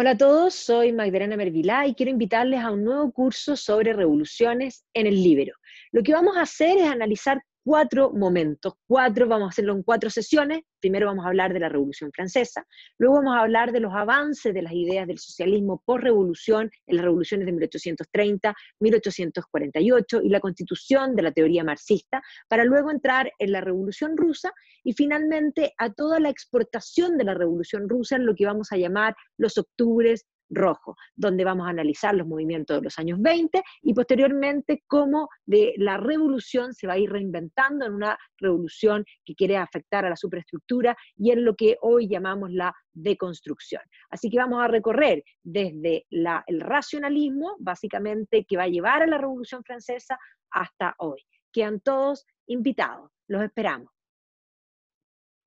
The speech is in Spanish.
Hola a todos, soy Magdalena Mervilá y quiero invitarles a un nuevo curso sobre revoluciones en el libro. Lo que vamos a hacer es analizar cuatro momentos, cuatro, vamos a hacerlo en cuatro sesiones. Primero vamos a hablar de la Revolución Francesa, luego vamos a hablar de los avances de las ideas del socialismo post-revolución en las revoluciones de 1830, 1848 y la constitución de la teoría marxista, para luego entrar en la Revolución Rusa y finalmente a toda la exportación de la Revolución Rusa en lo que vamos a llamar los octubres rojo, donde vamos a analizar los movimientos de los años 20 y posteriormente cómo de la revolución se va a ir reinventando en una revolución que quiere afectar a la superestructura y en lo que hoy llamamos la deconstrucción. Así que vamos a recorrer desde el racionalismo, básicamente, que va a llevar a la revolución francesa hasta hoy. Quedan todos invitados, los esperamos.